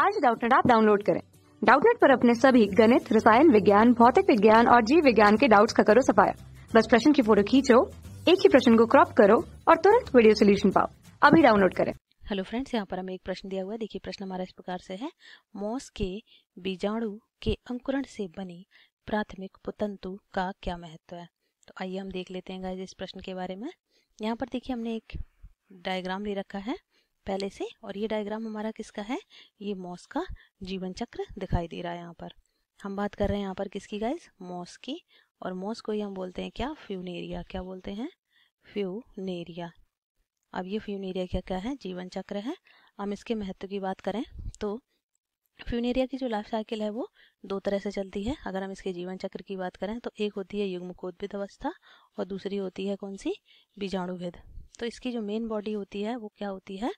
आज डाउटनेट आप डाउनलोड करें डाउटनेट पर अपने सभी गणित रसायन विज्ञान भौतिक विज्ञान और जीव विज्ञान के डाउट्स का करो सफाया बस प्रश्न की फोटो खींचो एक ही प्रश्न को क्रॉप करो और तुरंत वीडियो सोल्यूशन पाओ अभी डाउनलोड करें हेलो फ्रेंड्स यहाँ पर हमें एक प्रश्न दिया हुआ है देखिए प्रश्न हमारा इस प्रकार से है मॉस के बीजाणु के अंकुरण से बनी प्राथमिक पुतंतु का क्या महत्व है तो आइए हम देख लेते हैं इस प्रश्न के बारे में यहाँ पर देखिए हमने एक डायग्राम ले रखा है पहले से और ये डायग्राम हमारा किसका है ये मॉस का जीवन चक्र दिखाई दे रहा है यहाँ पर हम बात कर रहे हैं यहाँ पर किसकी गाइज मॉस की और मॉस को ही हम बोलते हैं क्या फ्यूनेरिया क्या बोलते हैं फ्यूनेरिया अब ये फ्यूनेरिया क्या क्या है जीवन चक्र है हम इसके महत्व की बात करें तो फ्यूनेरिया की जो लाइफ साइकिल है वो दो तरह से चलती है अगर हम इसके जीवन चक्र की बात करें तो एक होती है युग्मकोद्भिद अवस्था और दूसरी होती है कौन सी बीजाणुभेद तो इसकी जो मेन बॉडी होती है वो क्या होती है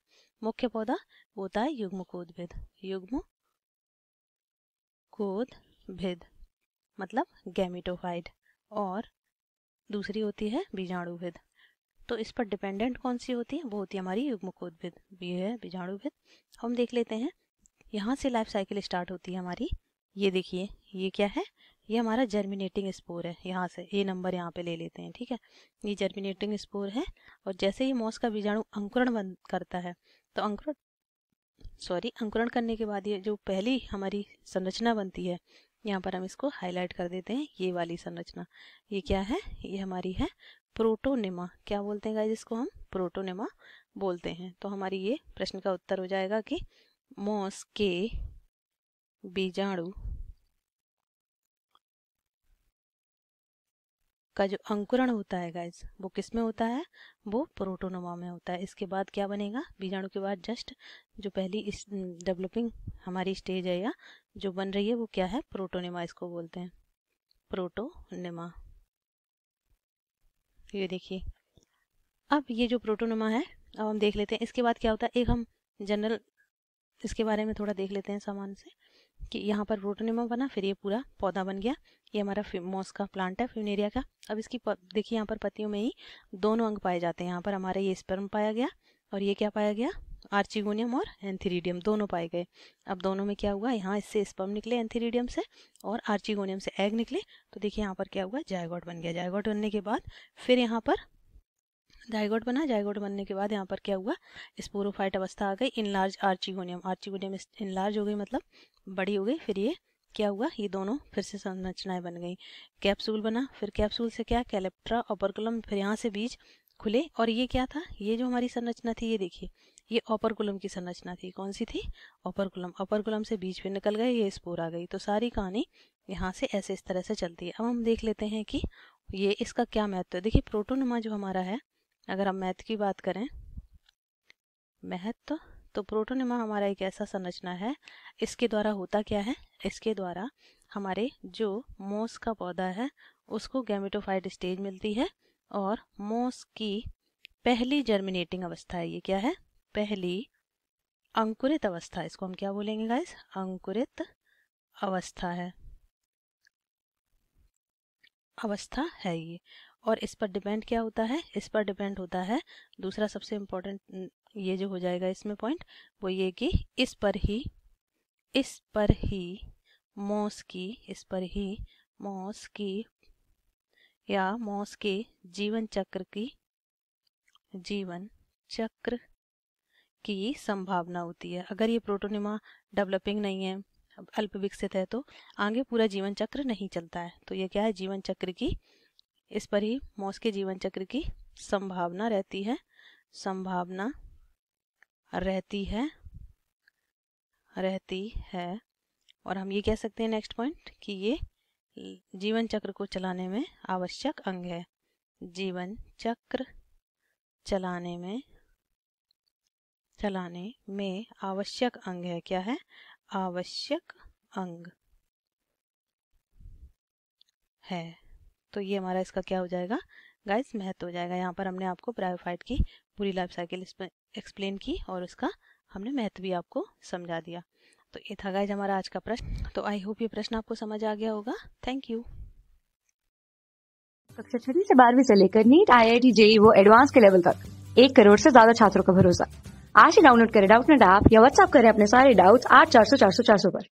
मुख्य पौधा वो होता है युग्म कोद भेद युग्म कोद भेद मतलब गैमिटोफाइड और दूसरी होती है बीजाणु भेद तो इस पर डिपेंडेंट कौन सी होती है वो होती है हमारी युग्म कोद भेद है बीजाणु भेद हम देख लेते हैं यहाँ से लाइफ साइकिल स्टार्ट होती है हमारी ये देखिए ये क्या है ये हमारा जर्मिनेटिंग स्पोर है यहाँ से ये नंबर यहाँ पे ले लेते हैं ठीक है ये जर्मिनेटिंग स्पोर है और जैसे ही मॉस का बीजाणु अंकुरण बंद करता है तो अंकुरण सॉरी अंकुरण करने के बाद ये जो पहली हमारी संरचना बनती है यहाँ पर हम इसको हाईलाइट कर देते हैं ये वाली संरचना ये क्या है ये हमारी है प्रोटोनेमा क्या बोलते हैं गाइज इसको हम प्रोटोनेमा बोलते हैं तो हमारी ये प्रश्न का उत्तर हो जाएगा कि मॉस के बीजाणु का जो अंकुरण होता है गाइज वो किस में होता है वो प्रोटोनोमा में होता है इसके बाद क्या बनेगा बीजाणु के बाद जस्ट जो पहली इस डेवलपिंग हमारी स्टेज है या जो बन रही है वो क्या है प्रोटोनेमा इसको बोलते हैं प्रोटोनेमा ये देखिए अब ये जो प्रोटोनोमा है अब हम देख लेते हैं इसके बाद क्या होता है एक हम जनरल इसके बारे में थोड़ा देख लेते हैं सामान से कि यहाँ पर रोटोनेमा बना फिर ये पूरा पौधा बन गया ये हमारा मॉस का प्लांट है फ्यूनेरिया का अब इसकी देखिए यहाँ पर पत्तियों में ही दोनों अंग पाए जाते हैं यहाँ पर हमारा ये स्पर्म पाया गया और ये क्या पाया गया आर्चिगोनियम और एंथीरिडियम दोनों पाए गए अब दोनों में क्या हुआ यहाँ इससे स्पर्म निकले एंथीरिडियम से और आर्चिगोनियम से एग निकले तो देखिए यहाँ पर क्या हुआ जायगॉट बन गया जायगॉट बनने के बाद फिर यहाँ पर जाइगोट बना जाइगोट बनने के बाद यहाँ पर क्या हुआ स्पोरोफाइट अवस्था आ गई इनलार्ज आर्चिगोनियम आर्चिगोनियम इनलार्ज हो गई मतलब बड़ी हो गई फिर ये क्या हुआ ये दोनों फिर से संरचनाएं बन गई कैप्सूल बना फिर कैप्सूल से क्या कैलेप्ट्रा ऑपरकुलम फिर यहाँ से बीज खुले और ये क्या था ये जो हमारी संरचना थी ये देखिए ये ऑपरकुलम की संरचना थी कौन सी थी ऑपरकुलम ऑपरकुलम से बीज पे निकल गए ये स्पोर आ गई तो सारी कहानी यहाँ से ऐसे इस तरह से चलती है अब हम देख लेते हैं कि ये इसका क्या महत्व है देखिए प्रोटोनमा जो हमारा है अगर हम मैथ की बात करें महत्व तो प्रोटोनिमा हमारा एक ऐसा संरचना है इसके द्वारा होता क्या है इसके द्वारा हमारे जो मोस का पौधा है उसको गैमेटोफाइट स्टेज मिलती है और मोस की पहली जर्मिनेटिंग अवस्था है ये क्या है पहली अंकुरित अवस्था इसको हम क्या बोलेंगे गाइस अंकुरित अवस्था है अवस्था है ये और इस पर डिपेंड क्या होता है इस पर डिपेंड होता है दूसरा सबसे इम्पोर्टेंट ये जो हो जाएगा इसमें पॉइंट वो ये कि इस पर ही इस पर ही मॉस की इस पर ही मॉस की या मॉस के जीवन चक्र की जीवन चक्र की संभावना होती है अगर ये प्रोटोनिमा डेवलपिंग नहीं है अल्प विकसित है तो आगे पूरा जीवन चक्र नहीं चलता है तो ये क्या है जीवन चक्र की इस पर ही मॉस के जीवन चक्र की संभावना रहती है संभावना रहती है रहती है और हम ये कह सकते हैं नेक्स्ट पॉइंट कि ये जीवन चक्र को चलाने में आवश्यक अंग है जीवन चक्र चलाने में चलाने में आवश्यक अंग है क्या है आवश्यक अंग है तो ये हमारा इसका क्या हो जाएगा गाइस महत्व हो जाएगा यहाँ पर हमने आपको प्रायोफाइट की पूरी लाइफ साइकिल एक्सप्लेन की और उसका हमने महत्व भी आपको समझा दिया तो ये था गाइज हमारा आज का प्रश्न तो आई होप ये प्रश्न आपको समझ आ गया होगा थैंक यू कक्षा छठी से बारहवीं से लेकर NEET I I T JEE वो एडवांस के लेवल तक एक करोड़ से ज्यादा छात्रों का भरोसा आज ही डाउनलोड करें डाउट नेट ऐप या व्हाट्सअप करें अपने सारे डाउट्स आठ चार सौ चार सौ चार सौ पर